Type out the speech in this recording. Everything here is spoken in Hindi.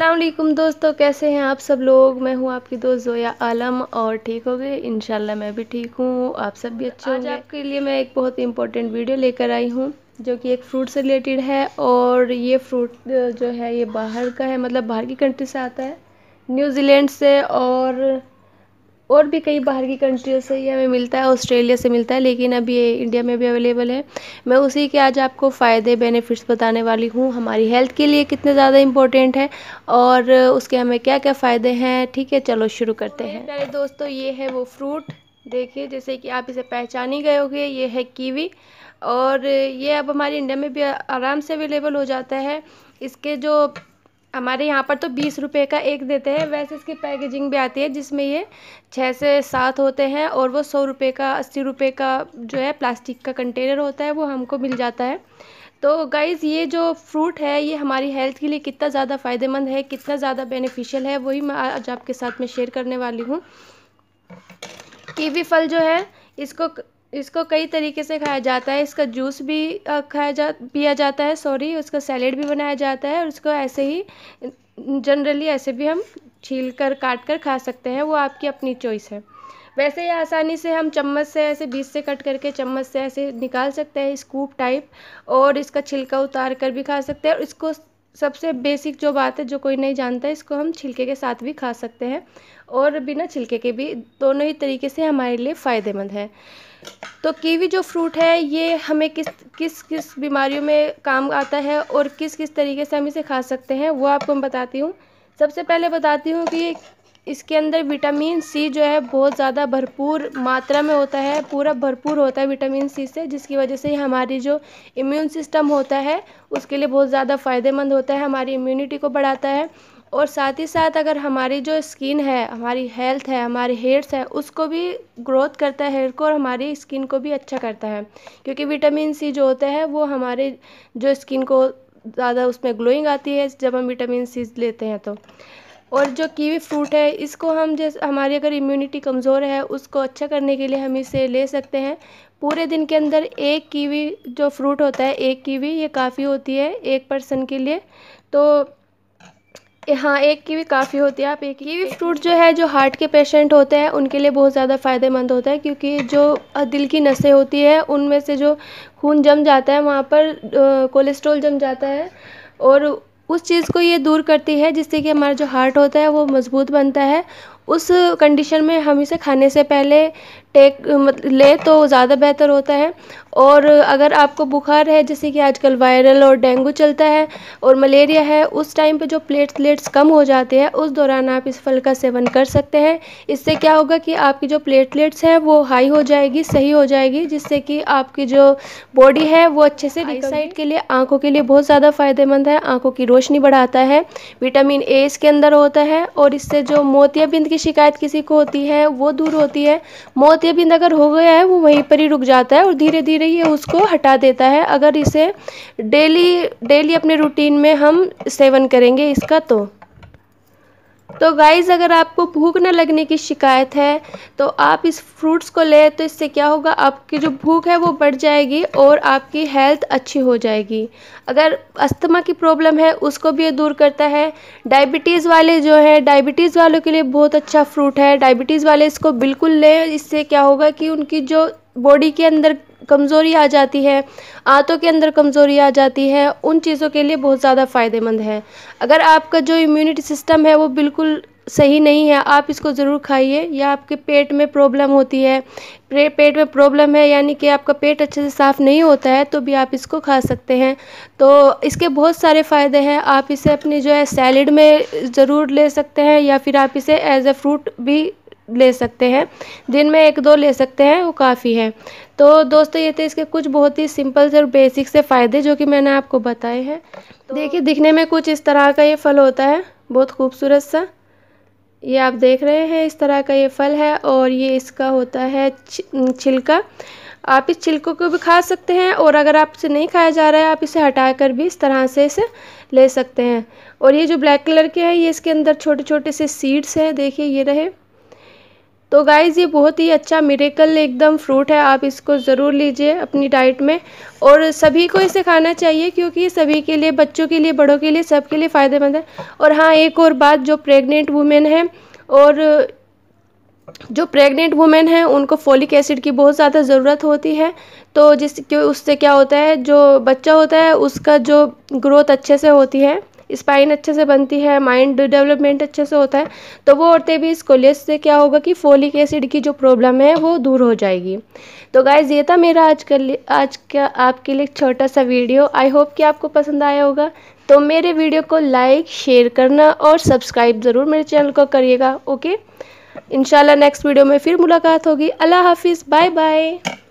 अस्सलाम वालेकुम दोस्तों कैसे हैं आप सब लोग मैं हूं आपकी दोस्त जोया आलम और ठीक हो गए इनशाला मैं भी ठीक हूं आप सब भी अच्छे होंगे आपके लिए मैं एक बहुत इंपॉर्टेंट वीडियो लेकर आई हूं जो कि एक फ्रूट से रिलेटेड है और ये फ्रूट जो है ये बाहर का है मतलब बाहर की कंट्री से आता है न्यूजीलैंड से और और भी कई बाहर की कंट्रियों से ये हमें मिलता है ऑस्ट्रेलिया से मिलता है लेकिन अब ये इंडिया में भी अवेलेबल है मैं उसी के आज आपको फ़ायदे बेनिफिट्स बताने वाली हूँ हमारी हेल्थ के लिए कितने ज़्यादा इंपॉर्टेंट है और उसके हमें क्या क्या फ़ायदे हैं ठीक है चलो शुरू करते हैं अरे दोस्तों ये है वो फ्रूट देखिए जैसे कि आप इसे पहचान ही गए होगे ये है कीवी और ये अब हमारे इंडिया में भी आराम से अवेलेबल हो जाता है इसके जो हमारे यहाँ पर तो बीस रुपये का एक देते हैं वैसे इसकी पैकेजिंग भी आती है जिसमें ये छः से सात होते हैं और वो सौ रुपये का अस्सी रुपये का जो है प्लास्टिक का कंटेनर होता है वो हमको मिल जाता है तो गाइज़ ये जो फ्रूट है ये हमारी हेल्थ के लिए कितना ज़्यादा फ़ायदेमंद है कितना ज़्यादा बेनिफिशियल है वही मैं आज आपके साथ में शेयर करने वाली हूँ कीवी फल जो है इसको इसको कई तरीके से खाया जाता है इसका जूस भी खाया जा पिया जाता है सॉरी उसका सैलेड भी बनाया जाता है और उसको ऐसे ही जनरली ऐसे भी हम छील कर काट कर खा सकते हैं वो आपकी अपनी चॉइस है वैसे ही आसानी से हम चम्मच से ऐसे बीच से कट करके चम्मच से ऐसे निकाल सकते हैं स्कूप टाइप और इसका छिलका उतार कर भी खा सकते हैं और इसको सबसे बेसिक जो बात है जो कोई नहीं जानता इसको हम छिलके के साथ भी खा सकते हैं और बिना छिलके के भी दोनों ही तरीके से हमारे लिए फ़ायदेमंद है तो कीवी जो फ्रूट है ये हमें किस किस किस बीमारियों में काम आता है और किस किस तरीके से हम इसे खा सकते हैं वो आपको मैं बताती हूँ सबसे पहले बताती हूँ कि इसके अंदर विटामिन सी जो है बहुत ज़्यादा भरपूर मात्रा में होता है पूरा भरपूर होता है विटामिन सी से जिसकी वजह से हमारी जो इम्यून सिस्टम होता है उसके लिए बहुत ज़्यादा फ़ायदेमंद होता है हमारी इम्यूनिटी को बढ़ाता है और साथ ही साथ अगर हमारी जो स्किन है हमारी हेल्थ है हमारे हेयर्स है उसको भी ग्रोथ करता है हेयर को और हमारी स्किन को भी अच्छा करता है क्योंकि विटामिन सी जो होता है वो हमारे जो स्किन को ज़्यादा उसमें ग्लोइंग आती है जब हम विटामिन सी लेते हैं तो और जो कीवी फ्रूट है इसको हम जैसे हमारी अगर इम्यूनिटी कमज़ोर है उसको अच्छा करने के लिए हम इसे ले सकते हैं पूरे दिन के अंदर एक कीवी जो फ्रूट होता है एक कीवी ये काफ़ी होती है एक पर्सन के लिए तो हाँ एक कीवी काफ़ी होती है आप एक कीवी फ्रूट जो है जो हार्ट के पेशेंट होते हैं उनके लिए बहुत ज़्यादा फ़ायदेमंद होता है क्योंकि जो दिल की नसें होती है उनमें से जो खून जम जाता है वहाँ पर कोलेस्ट्रोल जम जाता है और उस चीज़ को ये दूर करती है जिससे कि हमारा जो हार्ट होता है वो मज़बूत बनता है उस कंडीशन में हम इसे खाने से पहले टेक ले तो ज़्यादा बेहतर होता है और अगर आपको बुखार है जैसे कि आजकल वायरल और डेंगू चलता है और मलेरिया है उस टाइम पे जो प्लेटलेट्स कम हो जाते हैं उस दौरान आप इस फल का सेवन कर सकते हैं इससे क्या होगा कि आपकी जो प्लेटलेट्स हैं वो हाई हो जाएगी सही हो जाएगी जिससे कि आपकी जो बॉडी है वो अच्छे से साइड के लिए आँखों के लिए बहुत ज़्यादा फ़ायदेमंद है आँखों की रोशनी बढ़ाता है विटामिन ए इसके अंदर होता है और इससे जो मोतियाबिंद की शिकायत किसी को होती है वो दूर होती है मौत या बिंद अगर हो गया है वो वहीं पर ही रुक जाता है और धीरे धीरे ये उसको हटा देता है अगर इसे डेली डेली अपने रूटीन में हम सेवन करेंगे इसका तो तो गाइज़ अगर आपको भूख न लगने की शिकायत है तो आप इस फ्रूट्स को लें तो इससे क्या होगा आपकी जो भूख है वो बढ़ जाएगी और आपकी हेल्थ अच्छी हो जाएगी अगर अस्थमा की प्रॉब्लम है उसको भी ये दूर करता है डायबिटीज़ वाले जो है डायबिटीज़ वालों के लिए बहुत अच्छा फ्रूट है डायबिटीज़ वाले इसको बिल्कुल लें इससे क्या होगा कि उनकी जो बॉडी के अंदर कमज़ोरी आ जाती है आंतों के अंदर कमज़ोरी आ जाती है उन चीज़ों के लिए बहुत ज़्यादा फ़ायदेमंद है अगर आपका जो इम्यूनिटी सिस्टम है वो बिल्कुल सही नहीं है आप इसको ज़रूर खाइए या आपके पेट में प्रॉब्लम होती है पेट में प्रॉब्लम है यानी कि आपका पेट अच्छे से साफ़ नहीं होता है तो भी आप इसको खा सकते हैं तो इसके बहुत सारे फ़ायदे हैं आप इसे अपनी जो है सैलड में ज़रूर ले सकते हैं या फिर आप इसे एज ए फ्रूट भी ले सकते हैं दिन में एक दो ले सकते हैं वो काफ़ी है तो दोस्तों ये थे इसके कुछ बहुत ही सिंपल से और बेसिक से फ़ायदे जो कि मैंने आपको बताए हैं तो देखिए दिखने में कुछ इस तरह का ये फल होता है बहुत खूबसूरत सा ये आप देख रहे हैं इस तरह का ये फल है और ये इसका होता है छिलका आप इस छिलकों को भी खा सकते हैं और अगर आपसे नहीं खाया जा रहा है आप इसे हटा कर भी इस तरह से इसे ले सकते हैं और ये जो ब्लैक कलर के हैं ये इसके अंदर छोटे छोटे से सीड्स हैं देखिए ये रहे तो गाइज़ ये बहुत ही अच्छा मेरेकल एकदम फ्रूट है आप इसको ज़रूर लीजिए अपनी डाइट में और सभी को इसे खाना चाहिए क्योंकि सभी के लिए बच्चों के लिए बड़ों के लिए सब के लिए फ़ायदेमंद है और हाँ एक और बात जो प्रेग्नेंट वुमेन है और जो प्रेग्नेंट वुमेन हैं उनको फोलिक एसिड की बहुत ज़्यादा ज़रूरत होती है तो जिस उससे क्या होता है जो बच्चा होता है उसका जो ग्रोथ अच्छे से होती है स्पाइन अच्छे से बनती है माइंड डेवलपमेंट अच्छे से होता है तो वो औरतें भी इस कोलेज से क्या होगा कि फोलिक एसिड की जो प्रॉब्लम है वो दूर हो जाएगी तो गाइज ये था मेरा आज कल आज का आपके लिए छोटा सा वीडियो आई होप कि आपको पसंद आया होगा तो मेरे वीडियो को लाइक शेयर करना और सब्सक्राइब ज़रूर मेरे चैनल को करिएगा ओके इनशाला नेक्स्ट वीडियो में फिर मुलाकात होगी अल्लाह हाफिज़ बाय बाय